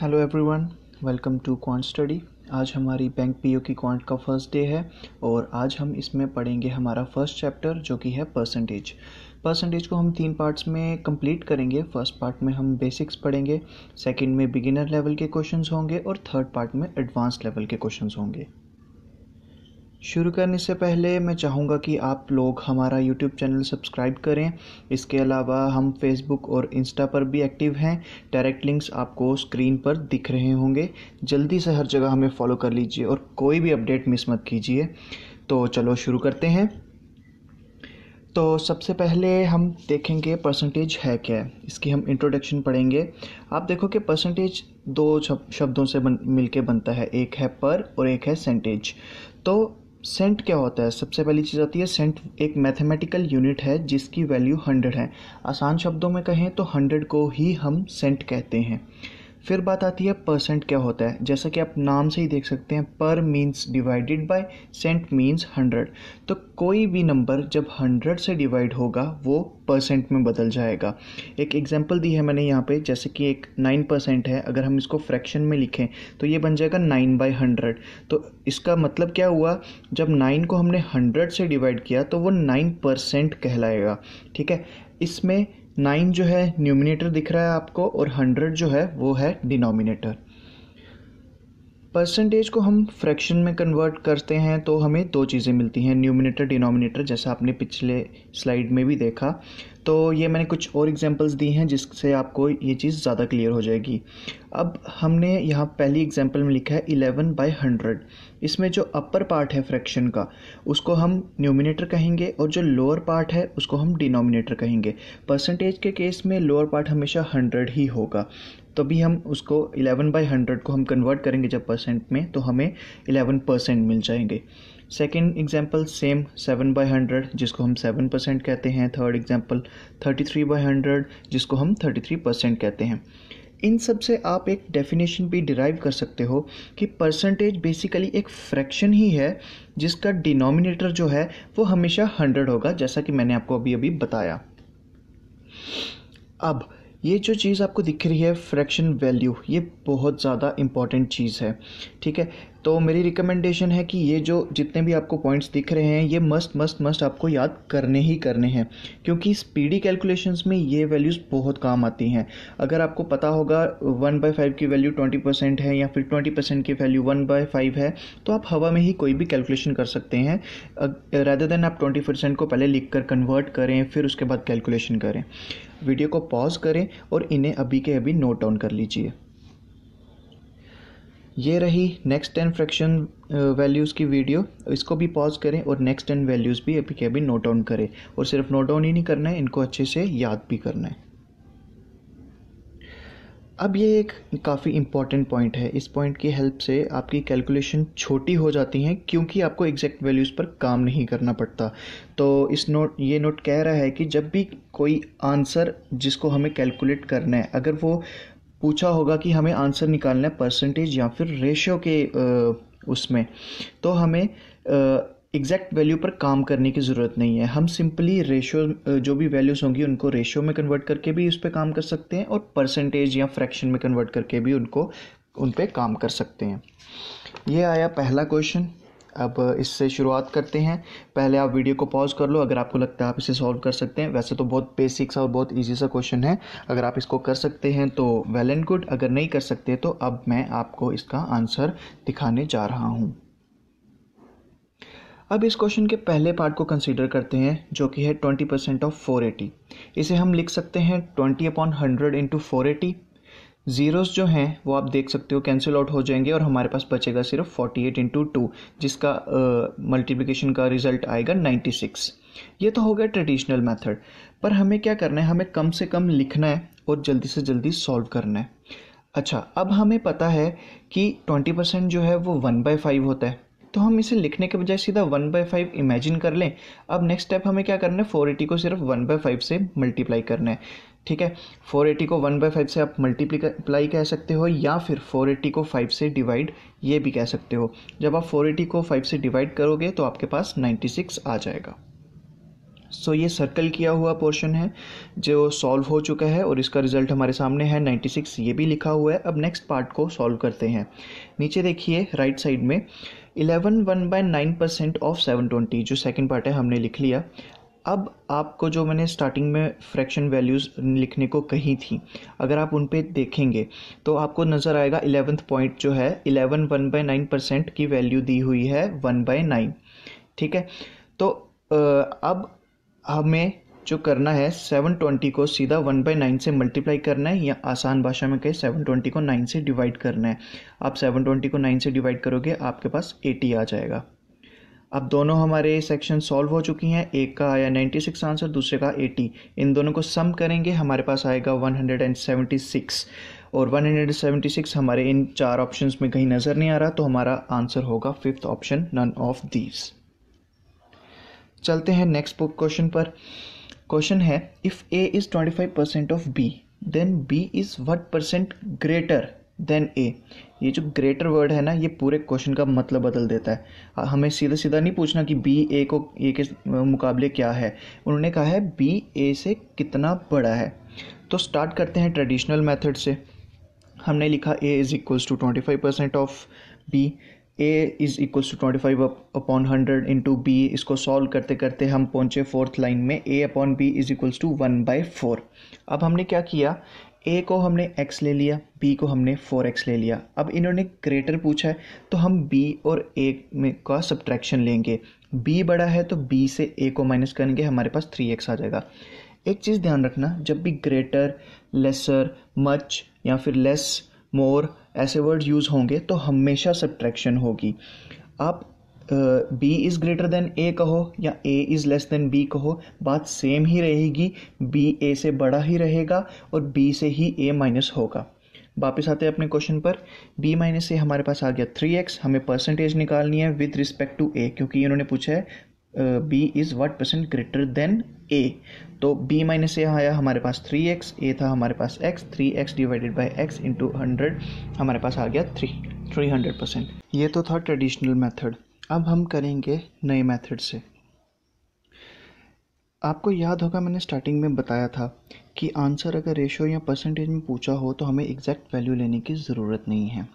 hello everyone welcome to quant study आज हमारी bank PO की क्वांट का फर्स्ट डे है और आज हम इसमें पढ़ेंगे हमारा फर्स्ट चैप्टर जो कि है परसेंटेज परसेंटेज को हम तीन पार्ट्स में कंप्लीट करेंगे फर्स्ट पार्ट में हम बेसिक्स पढ़ेंगे सेकंड में बिगिनर लेवल के क्वेश्चंस होंगे और थर्ड पार्ट में एडवांस लेवल के क्वेश्चंस होंगे शुरू करने से पहले मैं चाहूँगा कि आप लोग हमारा यूट्यूब चैनल सब्सक्राइब करें इसके अलावा हम फेसबुक और इंस्टा पर भी एक्टिव हैं डायरेक्ट लिंक्स आपको स्क्रीन पर दिख रहे होंगे जल्दी से हर जगह हमें फॉलो कर लीजिए और कोई भी अपडेट मिस मत कीजिए तो चलो शुरू करते हैं तो सबसे पहले हम देखेंगे परसेंटेज है क्या है इसकी हम इंट्रोडक्शन पढ़ेंगे आप देखो कि परसेंटेज दो शब्दों से बन मिलके बनता है एक है पर और एक है सेंटेज तो सेंट क्या होता है सबसे पहली चीज़ आती है सेंट एक मैथमेटिकल यूनिट है जिसकी वैल्यू हंड्रेड है आसान शब्दों में कहें तो हंड्रेड को ही हम सेंट कहते हैं फिर बात आती है परसेंट क्या होता है जैसा कि आप नाम से ही देख सकते हैं पर means divided by cent means hundred तो कोई भी नंबर जब हंड्रेड से डिवाइड होगा वो परसेंट में बदल जाएगा एक एग्जांपल दी है मैंने यहाँ पे जैसे कि एक नाइन परसेंट है अगर हम इसको फ्रैक्शन में लिखें तो ये बन जाएगा नाइन बाई हंड्रेड तो इसका मतलब क्या हुआ जब नाइन को हमने हंड्रेड से डिवाइड किया तो वो नाइन परसेंट कहलाएगा ठीक है इसमें नाइन जो है न्यूमिनेटर दिख रहा है आपको और हंड्रेड जो है वो है डिनोमिनेटर परसेंटेज को हम फ्रैक्शन में कन्वर्ट करते हैं तो हमें दो चीज़ें मिलती हैं न्यूमिनेटर डिनोमिनेटर जैसा आपने पिछले स्लाइड में भी देखा तो ये मैंने कुछ और एग्जांपल्स दी हैं जिससे आपको ये चीज़ ज़्यादा क्लियर हो जाएगी अब हमने यहाँ पहली एग्जांपल में लिखा है इलेवन बाई हंड्रेड इसमें जो अपर पार्ट है फ्रैक्शन का उसको हम न्यूमिनेटर कहेंगे और जो लोअर पार्ट है उसको हम डिनोमिनेटर कहेंगे परसेंटेज के केस में लोअर पार्ट हमेशा हंड्रेड ही होगा तभी हम उसको 11 बाई हंड्रेड को हम कन्वर्ट करेंगे जब परसेंट में तो हमें 11 परसेंट मिल जाएंगे second example same seven by hundred जिसको हम सेवन परसेंट कहते हैं third example thirty three by hundred जिसको हम थर्टी थ्री परसेंट कहते हैं इन सब से आप एक डेफिनेशन भी डिराइव कर सकते हो कि परसेंटेज बेसिकली एक फ्रैक्शन ही है जिसका डिनोमिनेटर जो है वो हमेशा हंड्रेड होगा जैसा कि मैंने आपको अभी अभी बताया अब ये जो चीज़ आपको दिख रही है फ्रैक्शन वैल्यू ये बहुत ज़्यादा इंपॉर्टेंट चीज़ है ठीक है तो मेरी रिकमेंडेशन है कि ये जो जितने भी आपको पॉइंट्स दिख रहे हैं ये मस्ट मस्ट मस्ट आपको याद करने ही करने हैं क्योंकि स्पीडी कैलकुलेशंस में ये वैल्यूज़ बहुत काम आती हैं अगर आपको पता होगा वन बाई फाइव की वैल्यू ट्वेंटी परसेंट है या फिर ट्वेंटी परसेंट की वैल्यू वन बाई फाइव है तो आप हवा में ही कोई भी कैलकुलेशन कर सकते हैं रैदर देन आप ट्वेंटी परसेंट को पहले लिख कर कन्वर्ट करें फिर उसके बाद कैलकुलेशन करें वीडियो को पॉज करें और इन्हें अभी के अभी नोट डाउन कर लीजिए ये रही नेक्स्ट टेन फ्रैक्शन वैल्यूज़ की वीडियो इसको भी पॉज करें और नेक्स्ट टेन वैल्यूज़ भी अभी के अभी नोट डाउन करें और सिर्फ नोट डाउन ही नहीं करना है इनको अच्छे से याद भी करना है अब ये एक काफ़ी इम्पॉर्टेंट पॉइंट है इस पॉइंट की हेल्प से आपकी कैलकुलेशन छोटी हो जाती हैं क्योंकि आपको एग्जैक्ट वैल्यूज़ पर काम नहीं करना पड़ता तो इस नोट ये नोट कह रहा है कि जब भी कोई आंसर जिसको हमें कैलकुलेट करना है अगर वो पूछा होगा कि हमें आंसर निकालना है परसेंटेज या फिर रेशियो के उसमें तो हमें एग्जैक्ट वैल्यू पर काम करने की ज़रूरत नहीं है हम सिंपली रेशो जो भी वैल्यूज़ होंगी उनको रेशो में कन्वर्ट करके भी उस पर काम कर सकते हैं और परसेंटेज या फ्रैक्शन में कन्वर्ट करके भी उनको उन पर काम कर सकते हैं ये आया पहला क्वेश्चन अब इससे शुरुआत करते हैं पहले आप वीडियो को पॉज कर लो अगर आपको लगता है आप इसे सॉल्व कर सकते हैं वैसे तो बहुत बेसिक सा और बहुत इजी सा क्वेश्चन है अगर आप इसको कर सकते हैं तो वेल एंड गुड अगर नहीं कर सकते तो अब मैं आपको इसका आंसर दिखाने जा रहा हूँ अब इस क्वेश्चन के पहले पार्ट को कंसीडर करते हैं जो कि है twenty percent of four eighty इसे हम लिख सकते हैं twenty upon hundred into four eighty zeros जो हैं वो आप देख सकते हो कैंसिल आउट हो जाएंगे और हमारे पास बचेगा सिर्फ फोर्टी एट इंटू टू जिसका मल्टीप्लिकेशन uh, का रिजल्ट आएगा नाइन्टी सिक्स ये तो हो गया ट्रेडिशनल मेथड पर हमें क्या करना है हमें कम से कम लिखना है और जल्दी से जल्दी सॉल्व करना है अच्छा अब हमें पता है कि ट्वेंटी परसेंट जो है वो वन बाई फाइव होता है तो हम इसे लिखने के बजाय सीधा वन बाई फाइव इमेजिन कर लें अब नेक्स्ट स्टेप हमें क्या करना है फोर एटी को सिर्फ वन बाई फाइव से मल्टीप्लाई करना है ठीक है फोर एटी को वन बाई फाइव से आप मल्टीप्लाई कह सकते हो या फिर फोर एटी को फाइव से डिवाइड ये भी कह सकते हो जब आप फोर एटी को फाइव से डिवाइड करोगे तो आपके पास नाइन्टी सिक्स आ जाएगा सो so, ये सर्कल किया हुआ पोर्शन है जो सॉल्व हो चुका है और इसका रिजल्ट हमारे सामने है 96 ये भी लिखा हुआ है अब नेक्स्ट पार्ट को सॉल्व करते हैं नीचे देखिए राइट साइड में 11 one by nine percent of 720 जो सेकंड पार्ट है हमने लिख लिया अब आपको जो मैंने स्टार्टिंग में फ्रैक्शन वैल्यूज़ लिखने को कही थी अगर आप उन पर देखेंगे तो आपको नज़र आएगा इलेवंथ पॉइंट जो है eleven one by nine percent की वैल्यू दी हुई है वन बाय नाइन ठीक है तो अब हमें जो करना है सेवन ट्वेंटी को सीधा वन बाई नाइन से मल्टीप्लाई करना है या आसान भाषा में कहें सेवन ट्वेंटी को नाइन से डिवाइड करना है आप सेवन ट्वेंटी को नाइन से डिवाइड करोगे आपके पास एटी आ जाएगा अब दोनों हमारे सेक्शन सॉल्व हो चुकी हैं एक का आया 96 आंसर दूसरे का 80 इन दोनों को सम करेंगे हमारे पास आएगा 176 और 176 हमारे इन चार ऑप्शंस में कहीं नज़र नहीं आ रहा तो हमारा आंसर होगा fifth option none of these चलते हैं नेक्स्ट बुक क्वेश्चन पर क्वेश्चन है if A is twenty five percent of B then B is what percent greater than A ये जो ग्रेटर वर्ड है ना ये पूरे क्वेश्चन का मतलब बदल देता है हमें सीधा सीधा नहीं पूछना कि बी ए को ए के मुकाबले क्या है उन्होंने कहा है बी ए से कितना बड़ा है तो स्टार्ट करते हैं ट्रेडिशनल मेथड से हमने लिखा A is equals to twenty five percent of B A is equals to twenty five upon hundred into B इसको सॉल्व करते करते हम पहुँचे फोर्थ लाइन में A upon B is equals to one by four अब हमने क्या किया ए को हमने एक्स ले लिया बी को हमने फोर एक्स ले लिया अब इन्होंने ग्रेटर पूछा है तो हम बी और ए में का सब्ट्रैक्शन लेंगे बी बड़ा है तो बी से ए को माइनस करेंगे हमारे पास थ्री एक्स आ जाएगा एक चीज़ ध्यान रखना जब भी ग्रेटर लेसर मच या फिर लेस मोर ऐसे वर्ड यूज़ होंगे तो हमेशा सब्ट्रैक्शन होगी आप B is greater than A कहो या A is less than B कहो बात सेम ही रहेगी बी ए से बड़ा ही रहेगा और बी से ही ए माइनस होगा वापस आते हैं अपने क्वेश्चन पर b माइनस से हमारे पास आ गया थ्री एक्स हमें परसेंटेज निकालनी है विद रिस्पेक्ट टू a क्योंकि इन्होंने पूछा है B is what percent greater than A तो बी माइनस ए आया हमारे पास थ्री एक्स ए था हमारे पास X three X divided by X into hundred हमारे पास आ गया थ्री थ्री हंड्रेड परसेंट ये तो था ट्रेडिशनल मेथड अब हम करेंगे नए मेथड से आपको याद होगा मैंने स्टार्टिंग में बताया था कि आंसर अगर रेशो या परसेंटेज में पूछा हो तो हमें एग्जैक्ट वैल्यू लेने की ज़रूरत नहीं है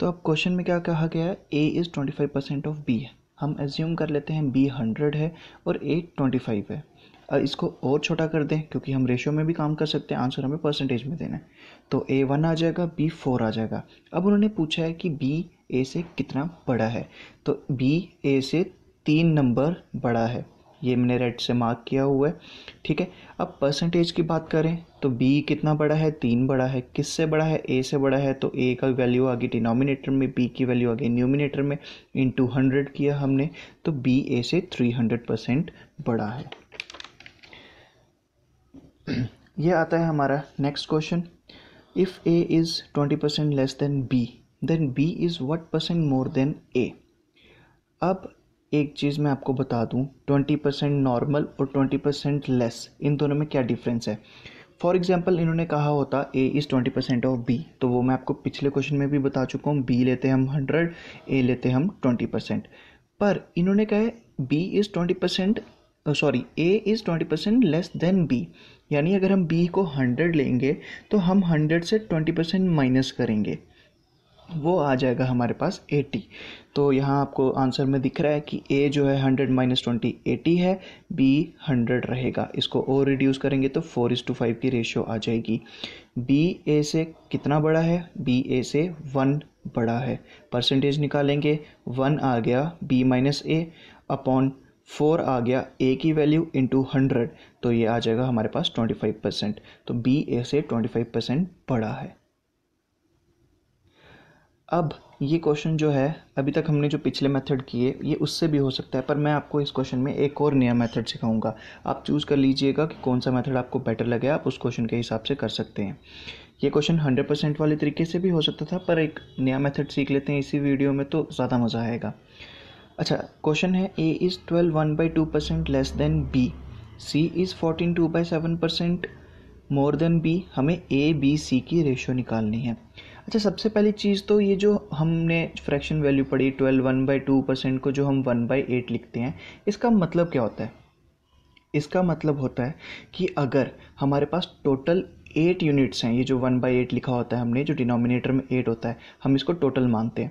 तो अब क्वेश्चन में क्या कहा गया A is twenty five percent of B है हम एज्यूम कर लेते हैं बी हंड्रेड है और ए ट्वेंटी फाइव है इसको और छोटा कर दें क्योंकि हम रेशियो में भी काम कर सकते हैं आंसर हमें परसेंटेज में देना है तो ए वन आ जाएगा बी फोर आ जाएगा अब उन्होंने पूछा है कि बी ए से कितना बड़ा है तो बी ए से तीन नंबर बड़ा है ये मैंने रेड से मार्क किया हुआ है ठीक है अब परसेंटेज की बात करें तो बी कितना बड़ा है तीन बड़ा है किस से बड़ा है ए से बड़ा है तो ए का वैल्यू आ गई डिनोमिनेटर में बी की वैल्यू आ गई न्यूमिनेटर में इन टू हंड्रेड किया हमने तो बी ए से थ्री हंड्रेड परसेंट बड़ा है यह आता है हमारा next question if A is twenty percent less than B then B is what percent more than A अब एक चीज़ मैं आपको बता दूँ ट्वेंटी परसेंट नॉर्मल और ट्वेंटी परसेंट लेस इन दोनों में क्या डिफरेंस है फॉर एग्जाम्पल इन्होंने कहा होता A is twenty percent of B तो वो मैं आपको पिछले क्वेश्चन में भी बता चुका हूँ बी लेते हम हंड्रेड ए लेते हम ट्वेंटी परसेंट पर इन्होंने कहा है B is twenty percent sorry A is twenty percent less than B यानी अगर हम बी को हंड्रेड लेंगे तो हम हंड्रेड से ट्वेंटी परसेंट माइनस करेंगे वो आ जाएगा हमारे पास 80 तो यहाँ आपको आंसर में दिख रहा है कि ए जो है 100 माइनस ट्वेंटी एटी है बी 100 रहेगा इसको और रिड्यूस करेंगे तो फोर इस टू फाइव की रेशियो आ जाएगी बी ए से कितना बड़ा है बी ए से वन बड़ा है परसेंटेज निकालेंगे वन आ गया B minus A upon four आ गया ए की वैल्यू इंटू हंड्रेड तो ये आ जाएगा हमारे पास ट्वेंटी फाइव परसेंट तो बी ए से ट्वेंटी फाइव परसेंट बड़ा है अब ये क्वेश्चन जो है अभी तक हमने जो पिछले मेथड किए ये उससे भी हो सकता है पर मैं आपको इस क्वेश्चन में एक और नया मेथड सिखाऊंगा आप चूज़ कर लीजिएगा कि कौन सा मेथड आपको बेटर लगे आप उस क्वेश्चन के हिसाब से कर सकते हैं ये क्वेश्चन हंड्रेड परसेंट वाले तरीके से भी हो सकता था पर एक नया मेथड सीख लेते हैं इसी वीडियो में तो ज़्यादा मज़ा आएगा अच्छा क्वेश्चन है A is twelve one by two percent less than B C is fourteen two by seven percent more than B हमें ए बी सी की रेशियो निकालनी है अच्छा सबसे पहली चीज़ तो ये जो हमने फ्रैक्शन वैल्यू पढ़ी twelve one by two percent को जो हम वन बाई एट लिखते हैं इसका मतलब क्या होता है इसका मतलब होता है कि अगर हमारे पास टोटल एट यूनिट्स हैं ये जो वन बाई एट लिखा होता है हमने जो डिनोमिनेटर में एट होता है हम इसको टोटल मानते हैं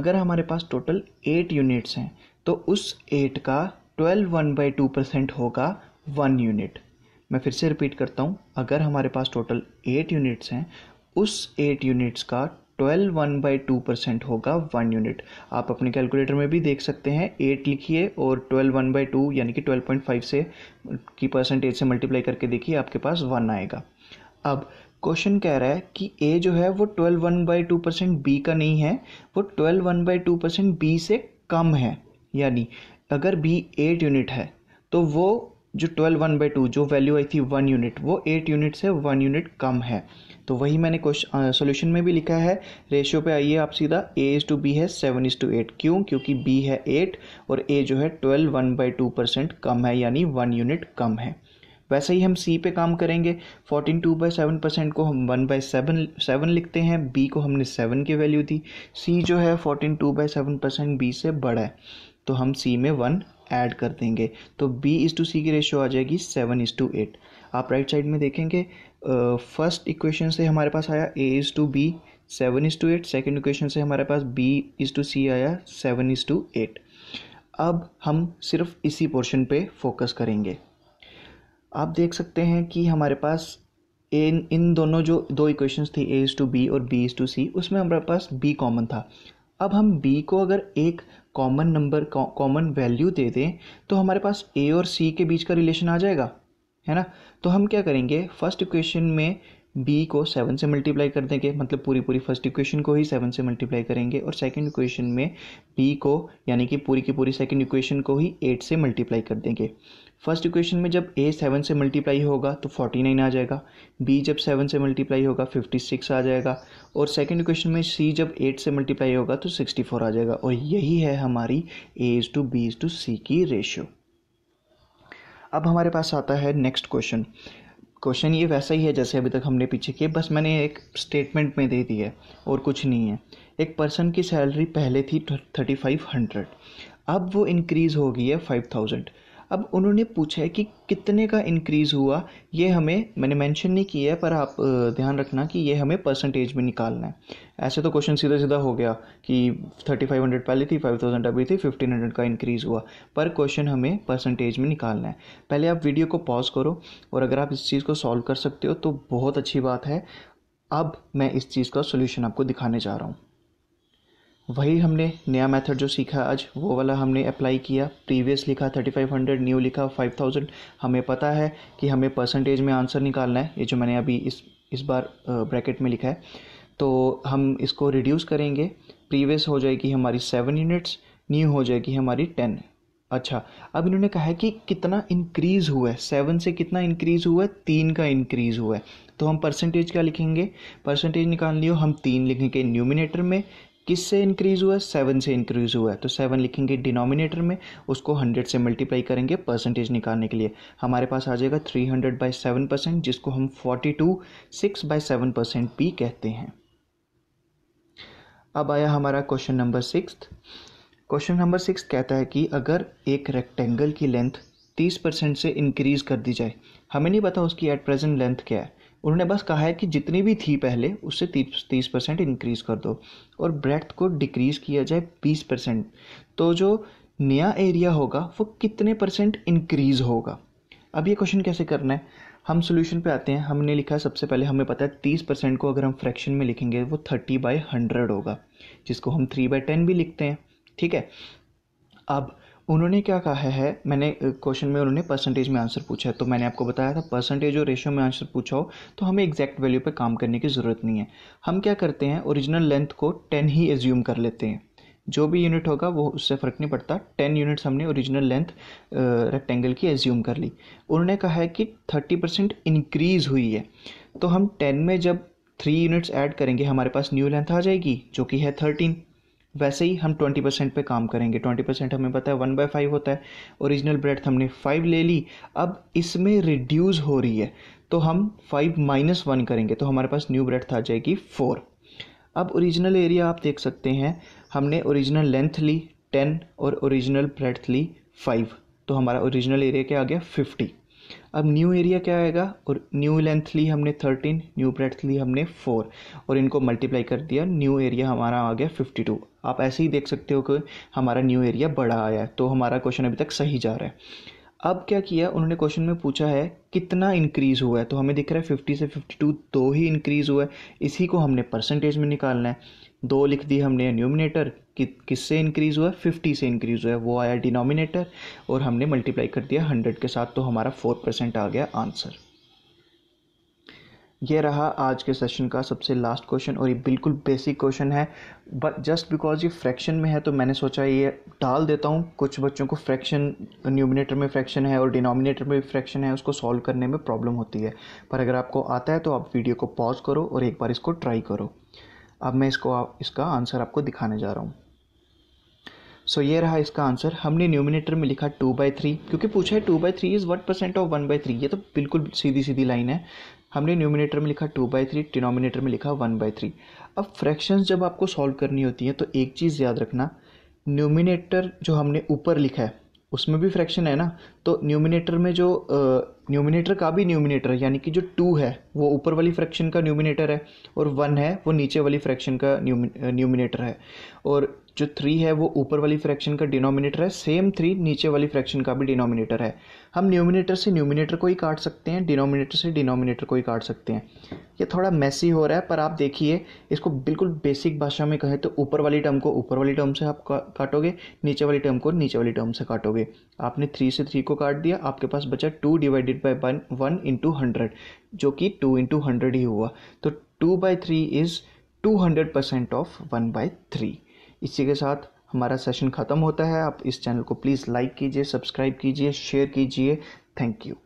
अगर हमारे पास टोटल एट यूनिट्स हैं तो उस एट का twelve one by two percent होगा वन यूनिट मैं फिर से रिपीट करता हूँ अगर हमारे पास टोटल एट यूनिट्स हैं उस एट यूनिट्स का twelve one by two percent होगा वन यूनिट आप अपने कैलकुलेटर में भी देख सकते हैं एट लिखिए और ट्वेल्व वन बाई टू यानी कि ट्वेल्व पॉइंट फाइव से की परसेंटेज से मल्टीप्लाई करके देखिए आपके पास वन आएगा अब क्वेश्चन कह रहा है कि ए जो है वो twelve one by two percent B का नहीं है वो twelve one by two percent B से कम है यानी अगर बी एट यूनिट है तो वो जो ट्वेल्व वन बाई टू जो वैल्यू आई थी वन यूनिट वो एट यूनिट से वन यूनिट कम है तो वही मैंने क्वेश्चन सोल्यूशन में भी लिखा है रेशियो पे आइए आप सीधा ए इज़ टू बी है सेवन इज़ टू एट क्यों क्योंकि बी है एट और ए जो है twelve one by two percent कम है यानी वन यूनिट कम है वैसे ही हम सी पे काम करेंगे fourteen two by seven percent को हम वन बाई सेवन सेवन लिखते हैं बी को हमने सेवन की वैल्यू दी सी जो है fourteen two by seven percent B से बड़ा है तो हम सी में वन ऐड कर देंगे तो बी इज़ टू सी की रेशियो आ जाएगी सेवन इज़ टू एट आप राइट साइड में देखेंगे फर्स्ट इक्वेशन से हमारे पास आया A is to B seven is to eight second equation से हमारे पास बी इज़ टू सी आया सेवन इज़ टू एट अब हम सिर्फ इसी पोर्शन पे फोकस करेंगे आप देख सकते हैं कि हमारे पास इन इन दोनों जो दो इक्वेशंस थी ए इज़ टू बी और बी इज़ टू सी उसमें हमारे पास बी कॉमन था अब हम बी को अगर एक कॉमन नंबर कॉमन वैल्यू दे दें तो हमारे पास ए और सी के बीच का रिलेशन आ जाएगा है ना तो हम क्या करेंगे फर्स्ट इक्वेशन में बी को सेवन से मल्टीप्लाई कर देंगे मतलब पूरी पूरी फर्स्ट इक्वेशन को ही सेवन से मल्टीप्लाई करेंगे और सेकंड इक्वेशन में बी को यानी कि पूरी की पूरी सेकंड इक्वेशन को ही एट से मल्टीप्लाई कर देंगे फर्स्ट इक्वेशन में जब ए सेवन से मल्टीप्लाई होगा तो फोर्टी नाइन आ जाएगा बी जब सेवन से मल्टीप्लाई होगा फिफ्टी सिक्स आ जाएगा और सेकेंड इक्वेशन में सी जब एट से मल्टीप्लाई होगा तो सिक्सटी फोर आ जाएगा और यही है हमारी A is to B is to C की रेशियो अब हमारे पास आता है नेक्स्ट क्वेश्चन क्वेश्चन ये वैसा ही है जैसे अभी तक हमने पीछे किए बस मैंने एक स्टेटमेंट में दे दी है और कुछ नहीं है एक पर्सन की सैलरी पहले थी थर्टी फाइव हंड्रेड अब वो इनक्रीज़ हो गई है फाइव थाउजेंड अब उन्होंने पूछा है कि कितने का इंक्रीज़ हुआ ये हमें मैंने मेंशन नहीं किया है पर आप ध्यान रखना कि ये हमें परसेंटेज में निकालना है ऐसे तो क्वेश्चन सीधा सीधा हो गया कि 3500 पहले थी 5000 अभी थी 1500 का इंक्रीज़ हुआ पर क्वेश्चन हमें परसेंटेज में निकालना है पहले आप वीडियो को पॉज करो और अगर आप इस चीज़ को सॉल्व कर सकते हो तो बहुत अच्छी बात है अब मैं इस चीज़ का सोल्यूशन आपको दिखाने जा रहा हूँ वही हमने नया मेथड जो सीखा आज वो वाला हमने अप्लाई किया प्रीवियस लिखा 3500 न्यू लिखा 5000 हमें पता है कि हमें परसेंटेज में आंसर निकालना है ये जो मैंने अभी इस इस बार ब्रैकेट में लिखा है तो हम इसको रिड्यूस करेंगे प्रीवियस हो जाएगी हमारी सेवन यूनिट्स न्यू हो जाएगी हमारी टेन अच्छा अब इन्होंने कहा है कि कितना इंक्रीज़ हुआ है सेवन से कितना इंक्रीज़ हुआ है तीन का इंक्रीज़ हुआ है तो हम परसेंटेज क्या लिखेंगे परसेंटेज निकाल लियो हम तीन लिखेंगे न्यूमिनेटर में किस से इंक्रीज़ हुआ है सेवन से इंक्रीज़ हुआ है तो सेवन लिखेंगे डिनोमिनेटर में उसको हंड्रेड से मल्टीप्लाई करेंगे परसेंटेज निकालने के लिए हमारे पास आ जाएगा three hundred by seven percent जिसको हम forty two six by seven percent भी कहते हैं अब आया हमारा question number six question number six कहता है कि अगर एक रेक्टेंगल की लेंथ तीस परसेंट से इंक्रीज़ कर दी जाए हमें नहीं पता उसकी एट प्रेजेंट लेंथ क्या है उन्होंने बस कहा है कि जितनी भी थी पहले उससे तीस परसेंट इंक्रीज़ कर दो और ब्रेथ को डिक्रीज़ किया जाए बीस परसेंट तो जो नया एरिया होगा वो कितने परसेंट इंक्रीज़ होगा अब ये क्वेश्चन कैसे करना है हम सोल्यूशन पे आते हैं हमने लिखा सबसे पहले हमें पता है तीस परसेंट को अगर हम फ्रैक्शन में लिखेंगे वो थर्टी बाई हंड्रेड होगा जिसको हम थ्री बाई टेन भी लिखते हैं ठीक है अब उन्होंने क्या कहा है मैंने क्वेश्चन में उन्होंने परसेंटेज में आंसर पूछा है तो मैंने आपको बताया था परसेंटेज और रेशियो में आंसर पूछा हो तो हमें एग्जैक्ट वैल्यू पर काम करने की ज़रूरत नहीं है हम क्या करते हैं ओरिजिनल लेंथ को टेन ही एज्यूम कर लेते हैं जो भी यूनिट होगा वो उससे फ़र्क नहीं पड़ता टेन यूनिट्स हमने ओरिजिनल लेंथ रेक्टेंगल की एज्यूम कर ली उन्होंने कहा है कि थर्टी परसेंट इनक्रीज़ हुई है तो हम टेन में जब थ्री यूनिट्स ऐड करेंगे हमारे पास न्यू लेंथ आ जाएगी जो कि है थर्टीन वैसे ही हम ट्वेंटी परसेंट पर काम करेंगे ट्वेंटी परसेंट हमें पता है वन बाई फाइव होता है ओरिजिनल ब्रेथ हमने फाइव ले ली अब इसमें रिड्यूज़ हो रही है तो हम फाइव माइनस वन करेंगे तो हमारे पास न्यू ब्रेथ आ जाएगी फोर अब ओरिजिनल एरिया आप देख सकते हैं हमने ओरिजिनल लेंथ ली टेन और ओरिजिनल ब्रेथ ली फाइव तो हमारा ओरिजिनल एरिया क्या आ गया फिफ्टी अब न्यू एरिया क्या आएगा और न्यू लेंथ ली हमने थर्टीन न्यू ब्रेथ ली हमने फोर और इनको मल्टीप्लाई कर दिया न्यू एरिया हमारा आ गया फिफ्टी टू आप ऐसे ही देख सकते हो कि हमारा न्यू एरिया बड़ा आया है तो हमारा क्वेश्चन अभी तक सही जा रहा है अब क्या किया उन्होंने क्वेश्चन में पूछा है कितना इंक्रीज़ हुआ है तो हमें दिख रहा है फिफ्टी से फिफ्टी टू दो ही इंक्रीज़ हुआ है इसी को हमने परसेंटेज में निकालना है दो लिख दी हमने न्यूमिनेटर कि किससे इंक्रीज़ हुआ फिफ्टी से इंक्रीज़ हुआ वो आया डिनोमिनेटर और हमने मल्टीप्लाई कर दिया हंड्रेड के साथ तो हमारा फोर परसेंट आ गया आंसर ये रहा आज के सेशन का सबसे लास्ट क्वेश्चन और ये बिल्कुल बेसिक क्वेश्चन है बट जस्ट बिकॉज ये फ्रैक्शन में है तो मैंने सोचा ये डाल देता हूँ कुछ बच्चों को फ्रैक्शन न्यूमिनेटर में फ्रैक्शन है और डिनोमिनेटर में भी फ्रैक्शन है उसको सॉल्व करने में प्रॉब्लम होती है पर अगर आपको आता है तो आप वीडियो को पॉज करो और एक बार इसको ट्राई करो अब मैं इसको इसका आंसर आपको दिखाने जा रहा हूँ सो so, ये रहा इसका आंसर हमने न्यूमिनेटर में लिखा टू बाई थ्री क्योंकि पूछा है two by three is one percent of one by three ये तो बिल्कुल सीधी सीधी लाइन है हमने न्यूमिनेटर में लिखा टू बाई थ्री डिनोमिनेटर में लिखा वन बाई थ्री अब फ्रैक्शंस जब आपको सॉल्व करनी होती हैं तो एक चीज़ याद रखना न्यूमिनेटर जो हमने ऊपर लिखा है उसमें भी फ्रैक्शन है ना तो न्यूमिनेटर में जो न्यूमिनेटर का भी न्यूमिनेटर यानी कि जो टू है वो ऊपर वाली फ्रैक्शन का न्यूमिनेटर है और वन है वो नीचे वाली फ्रैक्शन का न्यूमिनेटर है और जो थ्री है वो ऊपर वाली फ्रैक्शन का डिनोमिनेटर है सेम थ्री नीचे वाली फ्रैक्शन का भी डिनोमिनेटर है हम न्यूमिनेटर से न्यूमिनेटर को ही काट सकते हैं डिनोमिनेटर से डिनोमिनेटर को ही काट सकते हैं ये थोड़ा मैसी हो रहा है पर आप देखिए इसको बिल्कुल बेसिक भाषा में कहें तो ऊपर वाली टर्म को ऊपर वाली टर्म से आप काटोगे नीचे वाली टर्म को नीचे वाली टर्म से काटोगे आपने थ्री से थ्री को काट दिया आपके पास बचा two divided by one one into hundred जो कि टू इंटू हंड्रेड ही हुआ तो two by three is two hundred percent of one by three इसी के साथ हमारा सेशन ख़त्म होता है आप इस चैनल को प्लीज़ लाइक कीजिए सब्सक्राइब कीजिए शेयर कीजिए थैंक यू